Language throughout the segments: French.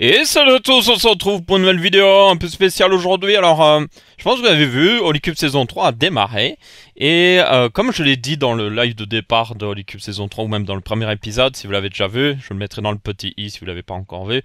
Et salut à tous, on se retrouve pour une nouvelle vidéo un peu spéciale aujourd'hui. Alors, euh, je pense que vous avez vu, Holy Cube saison 3 a démarré. Et euh, comme je l'ai dit dans le live de départ de Holy Cube saison 3, ou même dans le premier épisode, si vous l'avez déjà vu, je le mettrai dans le petit i si vous l'avez pas encore vu.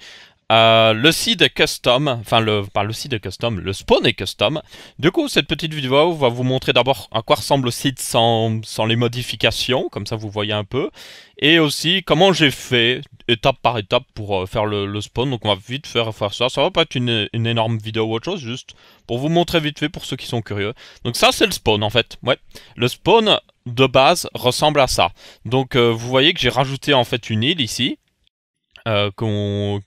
Euh, le site est custom, enfin le, pas le seed est custom, le spawn est custom. Du coup, cette petite vidéo va vous montrer d'abord à quoi ressemble le seed sans, les modifications, comme ça vous voyez un peu. Et aussi comment j'ai fait étape par étape pour euh, faire le, spawn. Donc on va vite faire, faire ça. Ça va pas être une, énorme vidéo ou autre chose, juste pour vous montrer vite fait pour ceux qui sont curieux. Donc ça c'est le spawn en fait. Ouais, le spawn de base ressemble à ça. Donc euh, vous voyez que j'ai rajouté en fait une île ici euh,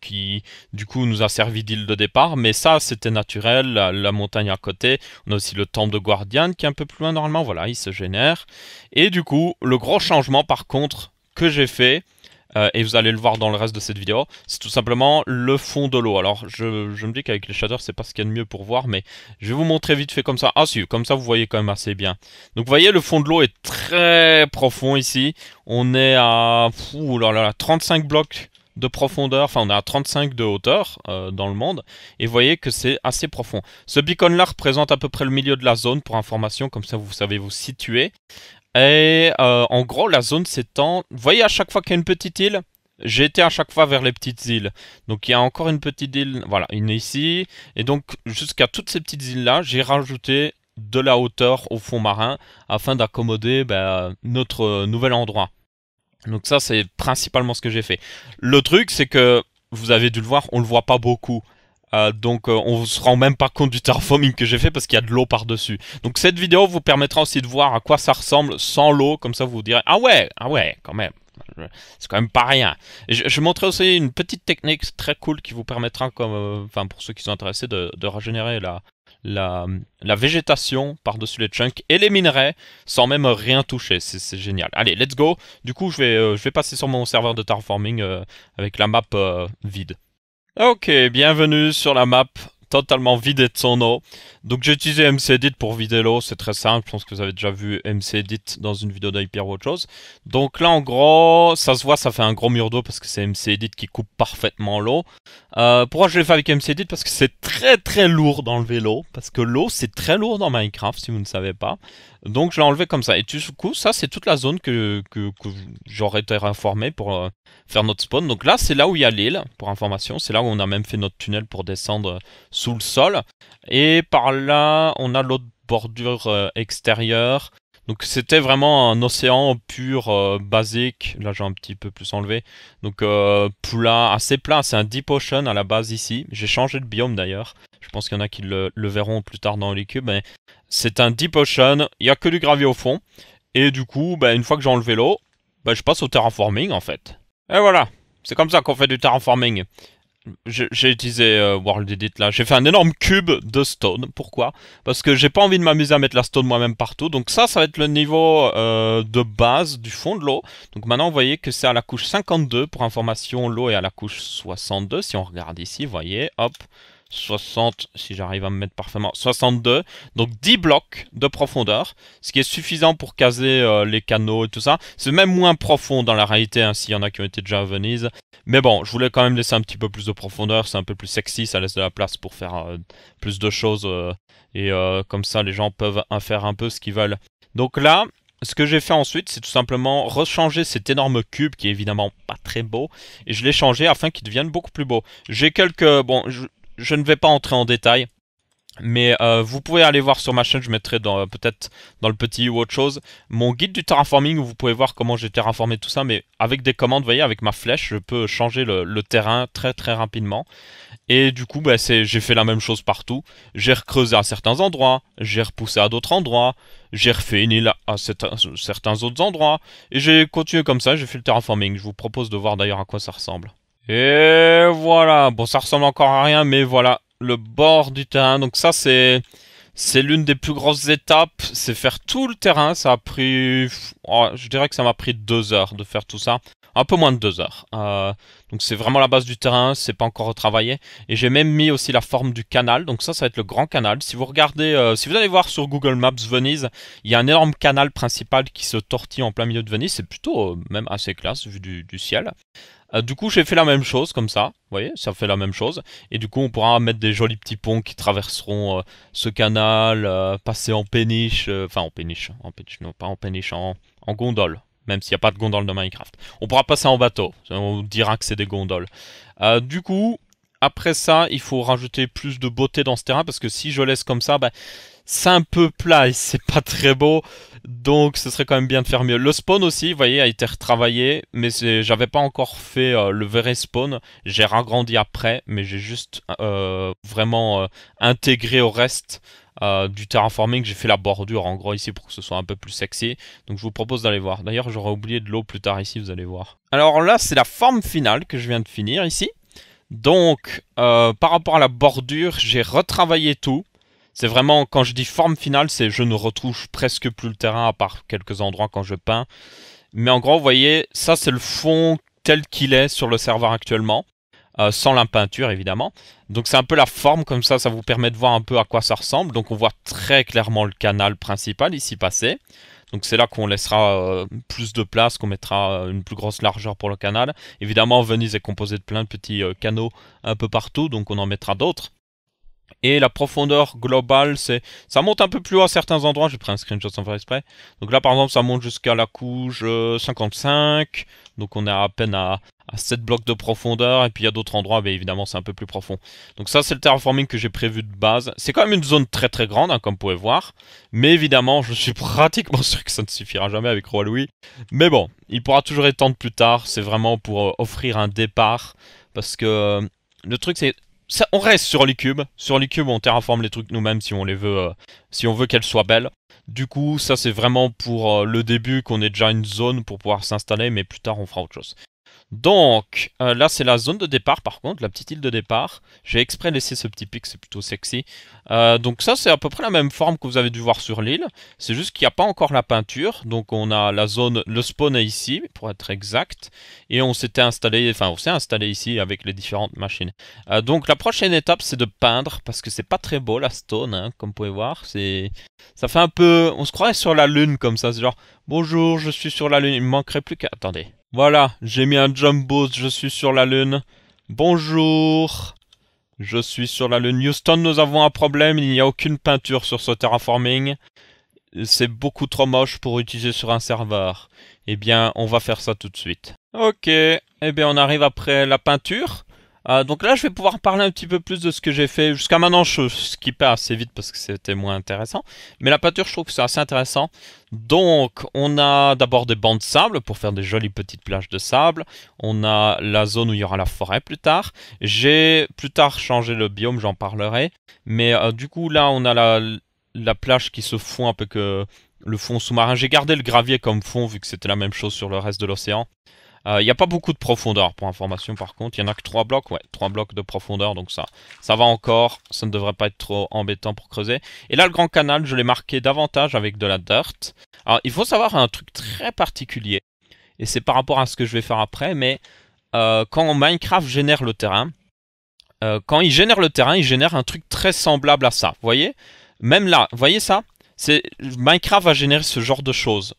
qui du coup nous a servi d'île de départ, mais ça c'était naturel, la, montagne à côté, on a aussi le temple de Guardian qui est un peu plus loin normalement, voilà, il se génère. Et du coup, le gros changement par contre que j'ai fait, euh, et vous allez le voir dans le reste de cette vidéo, c'est tout simplement le fond de l'eau. Alors je, me dis qu'avec les shaders c'est pas ce qu'il y a de mieux pour voir, mais je vais vous montrer vite fait comme ça. Ah si, comme ça vous voyez quand même assez bien. Donc vous voyez le fond de l'eau est très profond ici, on est à ouh oh là là, 35 blocs de profondeur, enfin on est à 35 de hauteur euh, dans le monde, et vous voyez que c'est assez profond. Ce beacon-là représente à peu près le milieu de la zone pour information, comme ça vous savez vous situer. Et euh, en gros la zone s'étend, vous voyez à chaque fois qu'il y a une petite île, j'ai été à chaque fois vers les petites îles. Donc il y a encore une petite île, voilà, une ici, et donc jusqu'à toutes ces petites îles-là, j'ai rajouté de la hauteur au fond marin afin d'accommoder ben, notre nouvel endroit. Donc ça, c'est principalement ce que j'ai fait. Le truc, c'est que, vous avez dû le voir, on le voit pas beaucoup. Euh, donc on euh, on se rend même pas compte du terraforming que j'ai fait parce qu'il y a de l'eau par-dessus. Donc cette vidéo vous permettra aussi de voir à quoi ça ressemble sans l'eau, comme ça vous vous direz « Ah ouais, ah ouais, quand même, c'est quand même pas rien ». Je, vais montrer aussi une petite technique très cool qui vous permettra, comme, euh, pour ceux qui sont intéressés, de, de régénérer la, la, végétation par-dessus les chunks et les minerais sans même rien toucher. C'est génial. Allez, let's go. Du coup, je vais, euh, je vais passer sur mon serveur de terraforming euh, avec la map euh, vide. Ok, bienvenue sur la map totalement vidé de son eau. Donc j'ai utilisé MC Edit pour vider l'eau, c'est très simple, je pense que vous avez déjà vu MC Edit dans une vidéo d'Hyper ou autre chose. Donc là en gros, ça se voit, ça fait un gros mur d'eau parce que c'est MC Edit qui coupe parfaitement l'eau. Euh, pourquoi je l'ai fait avec Edit Parce que c'est très très lourd d'enlever l'eau, parce que l'eau c'est très lourd dans Minecraft si vous ne savez pas. Donc je l'ai enlevé comme ça. Et du coup, ça, c'est toute la zone que, j'aurais été informé pour euh, faire notre spawn. Donc là, c'est là où il y a l'île, pour information. C'est là où on a même fait notre tunnel pour descendre euh, sous le sol. Et par là, on a l'autre bordure euh, extérieure. Donc c'était vraiment un océan pur, basique. Là j'ai un petit peu plus enlevé. Donc euh, plat, assez plat. C'est un deep ocean à la base ici. J'ai changé de biome d'ailleurs. Je pense qu'il y en a qui le, le verront plus tard dans les cubes. Mais c'est un deep ocean, il n'y a que du gravier au fond. Et du coup, bah, une fois que j'ai enlevé l'eau, bah, je passe au terraforming en fait. Et voilà, c'est comme ça qu'on fait du terraforming. J'ai utilisé euh, World Edit là, j'ai fait un énorme cube de stone. Pourquoi Parce que j'ai pas envie de m'amuser à mettre la stone moi-même partout. Donc ça, ça va être le niveau euh, de base du fond de l'eau. Donc maintenant, vous voyez que c'est à la couche 52. Pour information, l'eau est à la couche 62. Si on regarde ici, vous voyez, hop, 60, si j'arrive à me mettre parfaitement, 62. Donc 10 blocs de profondeur, ce qui est suffisant pour caser euh, les canaux et tout ça. C'est même moins profond dans la réalité, hein, s'il y en a qui ont été déjà à Venise. Mais bon, je voulais quand même laisser un petit peu plus de profondeur, c'est un peu plus sexy, ça laisse de la place pour faire euh, plus de choses. Euh, et comme ça, les gens peuvent faire un peu ce qu'ils veulent. Donc là, ce que j'ai fait ensuite, c'est tout simplement rechanger cet énorme cube qui est évidemment pas très beau, et je l'ai changé afin qu'il devienne beaucoup plus beau. J'ai quelques... Bon, je ne vais pas entrer en détail. Mais euh, vous pouvez aller voir sur ma chaîne, je mettrai euh, peut-être dans le petit ou autre chose, mon guide du terraforming où vous pouvez voir comment j'ai terraformé tout ça, mais avec des commandes, vous voyez, avec ma flèche, je peux changer le, terrain très très rapidement. Et du coup, bah, j'ai fait la même chose partout. J'ai recreusé à certains endroits, j'ai repoussé à d'autres endroits, j'ai refait une île à certains autres endroits, et j'ai continué comme ça, j'ai fait le terraforming. Je vous propose de voir d'ailleurs à quoi ça ressemble. Et voilà, bon ça ressemble encore à rien, mais voilà, le bord du terrain. Donc ça c'est c'est l'une des plus grosses étapes, c'est faire tout le terrain. Ça a pris, oh, je dirais que ça m'a pris deux heures de faire tout ça, un peu moins de deux heures. Euh, donc c'est vraiment la base du terrain, c'est pas encore retravaillé. Et j'ai même mis aussi la forme du canal, donc ça, ça va être le grand canal. Si vous regardez, euh, si vous allez voir sur Google Maps Venise, il y a un énorme canal principal qui se tortille en plein milieu de Venise. C'est plutôt euh, même assez classe vu du, ciel. Euh, du coup, j'ai fait la même chose comme ça. Vous voyez, ça fait la même chose. Et du coup, on pourra mettre des jolis petits ponts qui traverseront ce canal, passer en péniche, enfin en péniche, en péniche, non pas en péniche, en gondole même s'il n'y a pas de gondole de Minecraft. On pourra passer en bateau, on dira que c'est des gondoles. Euh, du coup, après ça, il faut rajouter plus de beauté dans ce terrain, parce que si je laisse comme ça, bah, c'est un peu plat et c'est pas très beau. Donc ce serait quand même bien de faire mieux. Le spawn aussi, vous voyez, a été retravaillé, mais j'avais pas encore fait euh, le vrai spawn. J'ai ragrandi après, mais j'ai juste euh, vraiment intégré au reste euh, terrain du que j'ai fait la bordure en gros ici pour que ce soit un peu plus sexy. Donc je vous propose d'aller voir. D'ailleurs, j'aurais oublié de l'eau plus tard ici, vous allez voir. Alors là, c'est la forme finale que je viens de finir ici. Donc, euh, par rapport à la bordure, j'ai retravaillé tout. C'est vraiment, quand je dis forme finale, c'est je ne retouche presque plus le terrain à part quelques endroits quand je peins. Mais en gros, vous voyez, ça c'est le fond tel qu'il est sur le serveur actuellement. Euh, sans la peinture évidemment. Donc c'est un peu la forme comme ça, ça vous permet de voir un peu à quoi ça ressemble. Donc on voit très clairement le canal principal ici passer. Donc c'est là qu'on laissera euh, plus de place, qu'on mettra euh, une plus grosse largeur pour le canal. Évidemment Venise est composée de plein de petits canaux un peu partout, donc on en mettra d'autres. Et la profondeur globale, c'est ça monte un peu plus haut à certains endroits. J'ai pris un screenshot sans faire exprès. Donc là, par exemple, ça monte jusqu'à la couche 55. Euh, Donc on est à peine à, 7 blocs de profondeur. Et puis il y a d'autres endroits, mais évidemment, c'est un peu plus profond. Donc ça, c'est le terraforming que j'ai prévu de base. C'est quand même une zone très très grande, hein, comme vous pouvez voir. Mais évidemment, je suis pratiquement sûr que ça ne suffira jamais avec Roi Louis. Mais bon, il pourra toujours étendre plus tard. C'est vraiment pour euh, offrir un départ. Parce que euh, le truc, c'est on reste sur l'icube, Sur l'icube on terraforme les trucs nous-mêmes si on les veut, euh, si on veut qu'elles soient belles. Du coup, ça c'est vraiment pour euh, le début qu'on ait déjà une zone pour pouvoir s'installer, mais plus tard on fera autre chose. Donc, euh, là, c'est la zone de départ, par contre, la petite île de départ. J'ai exprès laissé ce petit pic, c'est plutôt sexy. Euh, donc ça, c'est à peu près la même forme que vous avez dû voir sur l'île. C'est juste qu'il n'y a pas encore la peinture. Donc on a la zone, le spawn est ici, pour être exact. Et on s'était installé, enfin, on s'est installé ici avec les différentes machines. Euh, donc la prochaine étape, c'est de peindre, parce que c'est pas très beau, la stone, hein, comme vous pouvez voir. C'est, Ça fait un peu... On se croirait sur la lune, comme ça. C'est genre, bonjour, je suis sur la lune. Il me manquerait plus qu'à... Attendez. Voilà, j'ai mis un jump boost, je suis sur la Lune. Bonjour Je suis sur la Lune. Houston, nous avons un problème, il n'y a aucune peinture sur ce terraforming. C'est beaucoup trop moche pour utiliser sur un serveur. Eh bien, on va faire ça tout de suite. Ok, eh bien on arrive après la peinture. Euh, donc là, je vais pouvoir parler un petit peu plus de ce que j'ai fait. Jusqu'à maintenant, je skippais assez vite parce que c'était moins intéressant. Mais la peinture, je trouve que c'est assez intéressant. Donc, on a d'abord des bancs de sable pour faire des jolies petites plages de sable. On a la zone où il y aura la forêt plus tard. J'ai plus tard changé le biome, j'en parlerai. Mais euh, du coup, là, on a la, la plage qui se fond un peu que le fond sous-marin. J'ai gardé le gravier comme fond vu que c'était la même chose sur le reste de l'océan. Il euh, n'y a pas beaucoup de profondeur pour information par contre. Il n'y en a que 3 blocs. Ouais, 3 blocs de profondeur. Donc ça, ça va encore. Ça ne devrait pas être trop embêtant pour creuser. Et là, le grand canal, je l'ai marqué davantage avec de la dirt. Alors, il faut savoir un truc très particulier. Et c'est par rapport à ce que je vais faire après. Mais euh, quand Minecraft génère le terrain, euh, quand il génère le terrain, il génère un truc très semblable à ça. Vous voyez Même là, vous voyez ça Minecraft va générer ce genre de choses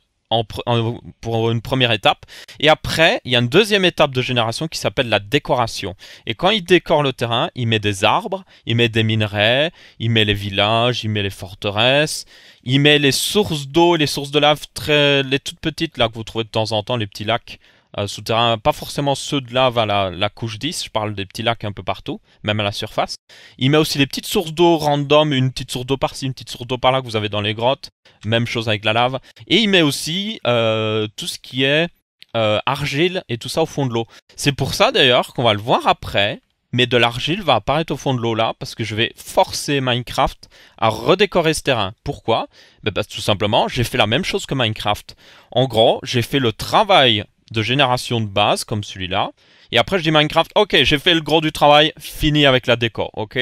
pour une première étape. Et après, il y a une deuxième étape de génération qui s'appelle la décoration. Et quand il décore le terrain, il met des arbres, il met des minerais, il met les villages, il met les forteresses, il met les sources d'eau, les sources de lave, très, les toutes petites là que vous trouvez de temps en temps, les petits lacs sous euh, souterrains, pas forcément ceux de lave à la, couche 10, je parle des petits lacs un peu partout, même à la surface. Il met aussi des petites sources d'eau random, une petite source d'eau par-ci, une petite source d'eau par-là que vous avez dans les grottes, même chose avec la lave. Et il met aussi euh, tout ce qui est euh, argile et tout ça au fond de l'eau. C'est pour ça d'ailleurs qu'on va le voir après, mais de l'argile va apparaître au fond de l'eau là, parce que je vais forcer Minecraft à redécorer ce terrain. Pourquoi ben Tout simplement, j'ai fait la même chose que Minecraft. En gros, j'ai fait le travail de génération de base, comme celui-là. Et après, je dis Minecraft, ok, j'ai fait le gros du travail, fini avec la déco, ok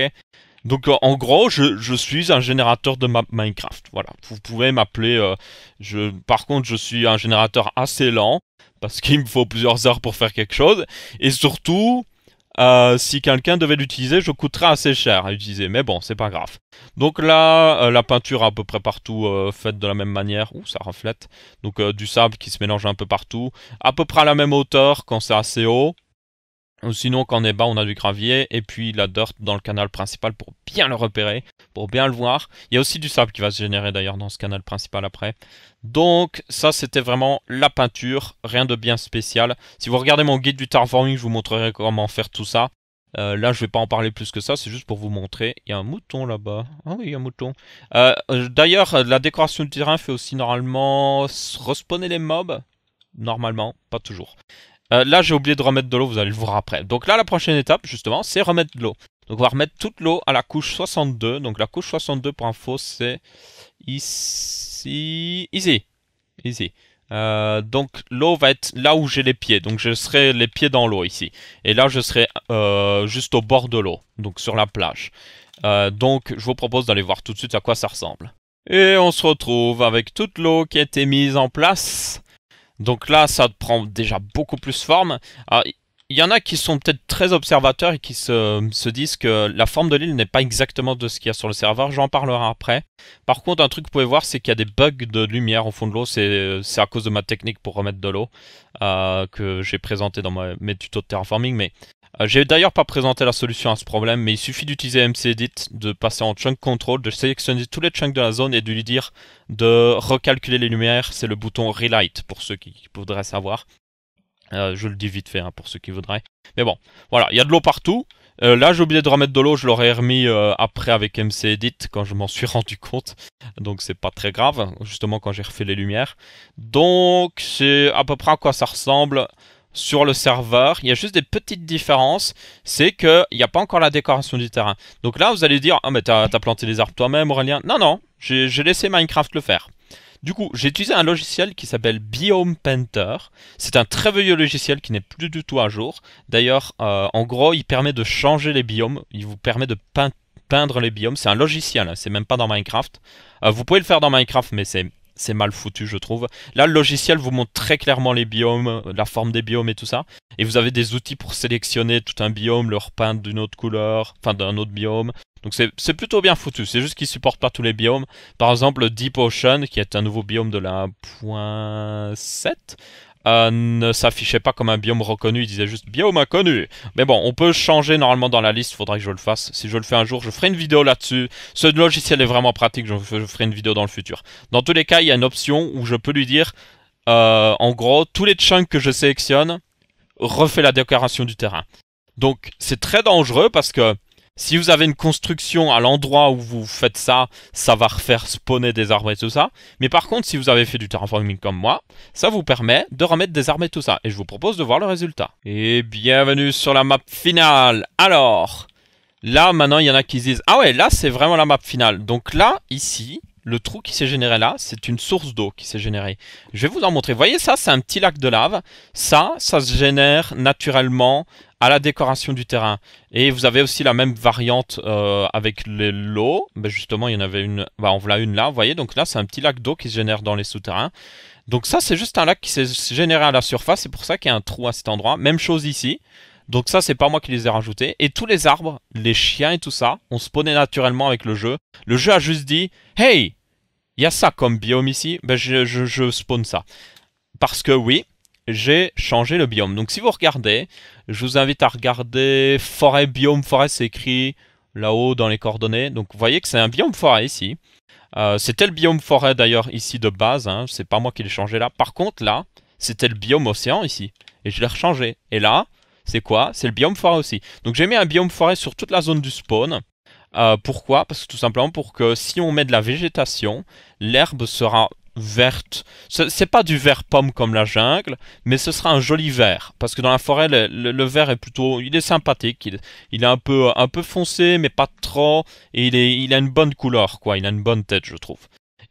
donc euh, en gros, je, suis un générateur de map Minecraft. Voilà, vous pouvez m'appeler. Euh, je, par contre, je suis un générateur assez lent parce qu'il me faut plusieurs heures pour faire quelque chose. Et surtout, euh, si quelqu'un devait l'utiliser, je coûterais assez cher à utiliser. Mais bon, c'est pas grave. Donc là, euh, la peinture à peu près partout euh, faite de la même manière. Ouh, ça reflète. Donc du sable qui se mélange un peu partout. À peu près à la même hauteur quand c'est assez haut. Sinon, quand on est bas, on a du gravier et puis la dirt dans le canal principal pour bien le repérer, pour bien le voir. Il y a aussi du sable qui va se générer d'ailleurs dans ce canal principal après. Donc ça, c'était vraiment la peinture, rien de bien spécial. Si vous regardez mon guide du tarforming, je vous montrerai comment faire tout ça. Euh, là, je vais pas en parler plus que ça, c'est juste pour vous montrer. Il y a un mouton là-bas. Ah oui, il y a un mouton. Euh, euh, d'ailleurs, la décoration du terrain fait aussi normalement respawner les mobs. Normalement, pas toujours. Euh, là, j'ai oublié de remettre de l'eau, vous allez le voir après. Donc là, la prochaine étape, justement, c'est remettre de l'eau. Donc on va remettre toute l'eau à la couche 62. Donc la couche 62, pour info, c'est ici. Ici. Ici. Euh, donc l'eau va être là où j'ai les pieds. Donc je serai les pieds dans l'eau ici. Et là, je serai euh, juste au bord de l'eau. Donc sur la plage. donc je vous propose d'aller voir tout de suite à quoi ça ressemble. Et on se retrouve avec toute l'eau qui a été mise en place donc là, ça prend déjà beaucoup plus forme. Ah, il y en a qui sont peut-être très observateurs et qui se, disent que la forme de l'île n'est pas exactement de ce qu'il y a sur le serveur. J'en parlerai après. Par contre, un truc que vous pouvez voir, c'est qu'il y a des bugs de lumière au fond de l'eau. C'est à cause de ma technique pour remettre de l'eau euh, que j'ai présenté dans mes tutos de terraforming. Mais euh, j'ai d'ailleurs pas présenté la solution à ce problème, mais il suffit d'utiliser MC Edit, de passer en chunk control, de sélectionner tous les chunks de la zone et de lui dire de recalculer les lumières. C'est le bouton relight pour ceux qui, voudraient savoir. Euh, je le dis vite fait hein, pour ceux qui voudraient. Mais bon, voilà, il y a de l'eau partout. Euh, là, j'ai oublié de remettre de l'eau, je l'aurais remis après avec MC Edit quand je m'en suis rendu compte. Donc, c'est pas très grave, justement, quand j'ai refait les lumières. Donc, c'est à peu près à quoi ça ressemble sur le serveur. Il y a juste des petites différences. C'est qu'il n'y a pas encore la décoration du terrain. Donc là, vous allez dire, ah mais t'as planté les arbres toi-même, Aurélien. Non, non, j'ai laissé Minecraft le faire. Du coup, j'ai utilisé un logiciel qui s'appelle Biome Painter. C'est un très vieux logiciel qui n'est plus du tout à jour. D'ailleurs, euh, en gros, il permet de changer les biomes. Il vous permet de peindre les biomes. C'est un logiciel, hein, c'est même pas dans Minecraft. Euh, vous pouvez le faire dans Minecraft, mais c'est c'est mal foutu, je trouve. Là, le logiciel vous montre très clairement les biomes, la forme des biomes et tout ça. Et vous avez des outils pour sélectionner tout un biome, le repeindre d'une autre couleur, enfin d'un autre biome. Donc c'est plutôt bien foutu. C'est juste qu'il supporte pas tous les biomes. Par exemple, Deep Ocean, qui est un nouveau biome de la 1.7, euh, ne s'affichait pas comme un biome reconnu, il disait juste biome inconnu. Mais bon, on peut changer normalement dans la liste, Faudrait que je le fasse. Si je le fais un jour, je ferai une vidéo là-dessus. Ce logiciel est vraiment pratique, je ferai une vidéo dans le futur. Dans tous les cas, il y a une option où je peux lui dire, euh, en gros, tous les chunks que je sélectionne, Refait la déclaration du terrain. Donc c'est très dangereux parce que si vous avez une construction à l'endroit où vous faites ça, ça va refaire spawner des arbres et tout ça. Mais par contre, si vous avez fait du terraforming comme moi, ça vous permet de remettre des arbres et tout ça. Et je vous propose de voir le résultat. Et bienvenue sur la map finale. Alors, là maintenant, il y en a qui disent, ah ouais, là c'est vraiment la map finale. Donc là, ici, le trou qui s'est généré là, c'est une source d'eau qui s'est générée. Je vais vous en montrer. Vous voyez ça, c'est un petit lac de lave. Ça, ça se génère naturellement à la décoration du terrain. Et vous avez aussi la même variante euh, avec l'eau. mais justement, il y en avait une, bah, on une là, vous voyez. Donc là, c'est un petit lac d'eau qui se génère dans les souterrains. Donc ça, c'est juste un lac qui s'est généré à la surface. C'est pour ça qu'il y a un trou à cet endroit. Même chose ici. Donc ça, c'est pas moi qui les ai rajoutés. Et tous les arbres, les chiens et tout ça, on spawné naturellement avec le jeu. Le jeu a juste dit « Hey, il y a ça comme biome ici, ben je, spawn ça. » Parce que oui, j'ai changé le biome. Donc si vous regardez, je vous invite à regarder forêt, biome, forêt, c'est écrit là-haut dans les coordonnées. Donc vous voyez que c'est un biome forêt ici. Euh, c'était le biome forêt d'ailleurs ici de base, hein. c'est pas moi qui l'ai changé là. Par contre là, c'était le biome océan ici. Et je l'ai rechangé. Et là, c'est quoi C'est le biome forêt aussi. Donc j'ai mis un biome forêt sur toute la zone du spawn. Euh, pourquoi Parce que tout simplement pour que si on met de la végétation, l'herbe sera verte. C'est pas du vert pomme comme la jungle, mais ce sera un joli vert. Parce que dans la forêt, le, vert est plutôt, il est sympathique. Il, est un peu, un peu foncé, mais pas trop. Et il, est, il a une bonne couleur, quoi. Il a une bonne tête, je trouve.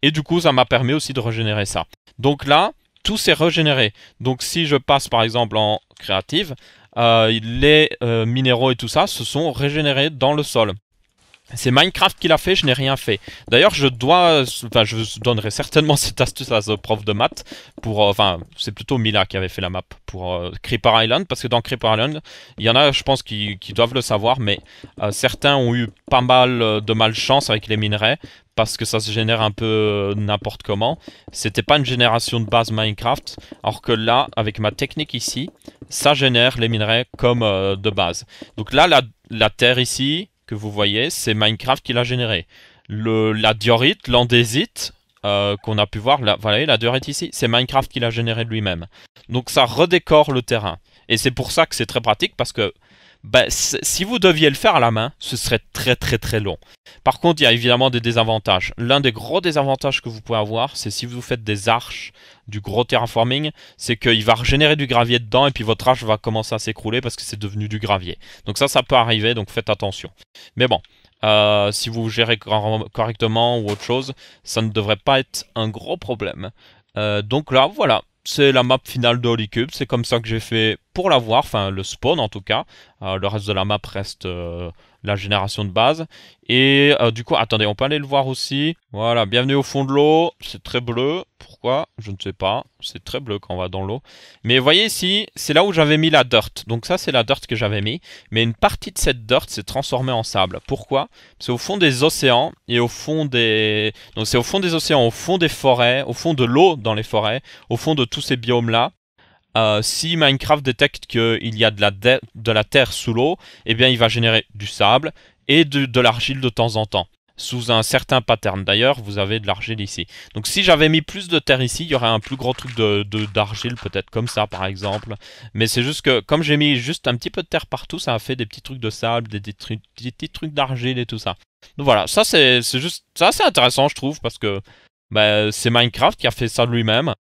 Et du coup, ça m'a permis aussi de régénérer ça. Donc là, tout s'est régénéré. Donc si je passe par exemple en créative, euh, les euh, minéraux et tout ça se sont régénérés dans le sol. C'est Minecraft qui l'a fait, je n'ai rien fait. D'ailleurs, je dois, enfin, je donnerai certainement cette astuce à ce prof de maths pour, euh, enfin, c'est plutôt Mila qui avait fait la map pour euh, Creeper Island, parce que dans Creeper Island, il y en a, je pense, qui, doivent le savoir, mais euh, certains ont eu pas mal de malchance avec les minerais parce que ça se génère un peu n'importe comment. C'était pas une génération de base Minecraft, alors que là, avec ma technique ici, ça génère les minerais comme de base. Donc là, la, la terre ici, que vous voyez, c'est Minecraft qui l'a généré. Le, la diorite, l'andésite euh, qu'on a pu voir, la, voilà, la diorite ici, c'est Minecraft qui l'a généré lui-même. Donc ça redécore le terrain. Et c'est pour ça que c'est très pratique parce que bah, si vous deviez le faire à la main, ce serait très très très long. Par contre, il y a évidemment des désavantages. L'un des gros désavantages que vous pouvez avoir, c'est si vous faites des arches du gros terraforming, c'est qu'il va régénérer du gravier dedans et puis votre arche va commencer à s'écrouler parce que c'est devenu du gravier. Donc ça, ça peut arriver, donc faites attention. Mais bon, euh, si vous gérez correctement ou autre chose, ça ne devrait pas être un gros problème. Euh, donc là, voilà, c'est la map finale de Holy Cube, c'est comme ça que j'ai fait pour la voir, enfin le spawn en tout cas. Euh, le reste de la map reste euh, la génération de base. Et euh, du coup, attendez, on peut aller le voir aussi. Voilà, bienvenue au fond de l'eau, c'est très bleu je ne sais pas. C'est très bleu quand on va dans l'eau. Mais vous voyez ici, c'est là où j'avais mis la dirt. Donc ça, c'est la dirt que j'avais mis. Mais une partie de cette dirt s'est transformée en sable. Pourquoi C'est au fond des océans et au fond des... c'est au fond des océans, au fond des forêts, au fond de l'eau dans les forêts, au fond de tous ces biomes-là. Euh, si Minecraft détecte qu'il y a de la, de la terre sous l'eau, eh bien il va générer du sable et de l'argile de temps en temps sous un certain pattern. D'ailleurs, vous avez de l'argile ici. Donc si j'avais mis plus de terre ici, il y aurait un plus grand truc d'argile, de, d'argile, peut-être comme ça, par exemple. Mais c'est juste que, comme j'ai mis juste un petit peu de terre partout, ça a fait des petits trucs de sable, des, des, petits trucs d'argile et tout ça. Donc voilà, ça c'est juste... Ça c'est intéressant, je trouve, parce que bah, c'est Minecraft qui a fait ça lui-même.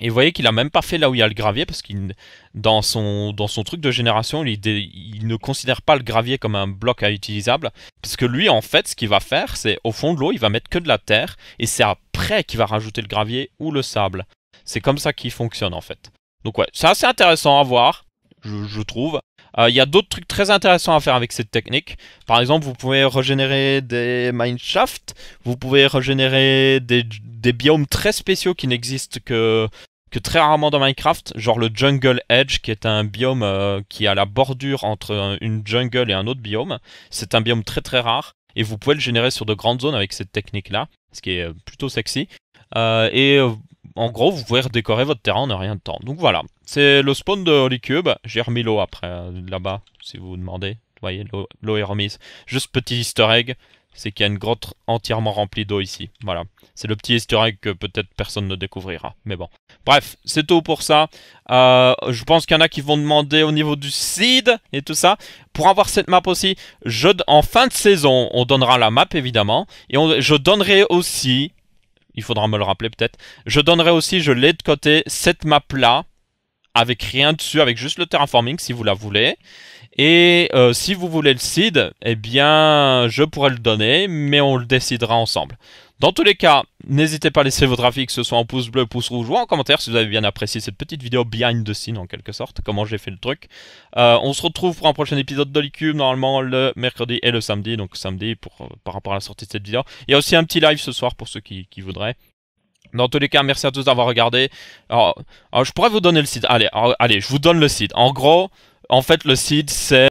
Et vous voyez qu'il a même pas fait là où il y a le gravier, parce qu'il dans son, dans son truc de génération, il, ne considère pas le gravier comme un bloc à utilisable. Parce que lui, en fait, ce qu'il va faire, c'est au fond de l'eau, il va mettre que de la terre, et c'est après qu'il va rajouter le gravier ou le sable. C'est comme ça qu'il fonctionne, en fait. Donc ouais, c'est assez intéressant à voir, je, trouve. Euh, il y a d'autres trucs très intéressants à faire avec cette technique. Par exemple, vous pouvez régénérer des mineshafts, vous pouvez régénérer des, des biomes très spéciaux qui n'existent que très rarement dans Minecraft, genre le Jungle Edge, qui est un biome euh, qui a la bordure entre une jungle et un autre biome. C'est un biome très très rare, et vous pouvez le générer sur de grandes zones avec cette technique-là, ce qui est euh, plutôt sexy. Euh, et en gros, vous pouvez redécorer votre terrain en rien de temps. Donc voilà, c'est le spawn de Holy Cube. J'ai remis l'eau après, là-bas, si vous vous demandez. Vous voyez, l'eau est remise. Juste petit easter egg c'est qu'il y a une grotte entièrement remplie d'eau ici. Voilà. C'est le petit historique que peut-être personne ne découvrira. Mais bon. Bref, c'est tout pour ça. Euh, je pense qu'il y en a qui vont demander au niveau du seed et tout ça. Pour avoir cette map aussi, je, en fin de saison, on donnera la map évidemment. Et je donnerai aussi, il faudra me le rappeler peut-être, je donnerai aussi, je l'ai de côté, cette map là avec rien dessus, avec juste le terraforming si vous la voulez. Et euh, si vous voulez le seed, eh bien, je pourrais le donner, mais on le décidera ensemble. Dans tous les cas, n'hésitez pas à laisser vos trafics, que ce soit en pouce bleu, pouce rouge ou en commentaire si vous avez bien apprécié cette petite vidéo behind the scene en quelque sorte, comment j'ai fait le truc. Euh, on se retrouve pour un prochain épisode d'OliCube normalement le mercredi et le samedi, donc samedi pour, euh, par rapport à la sortie de cette vidéo. Il y a aussi un petit live ce soir pour ceux qui voudraient. Dans tous les cas, merci à tous d'avoir regardé. Alors, je pourrais vous donner le site. Allez, allez, je vous donne le site. En gros, en fait, le site, c'est...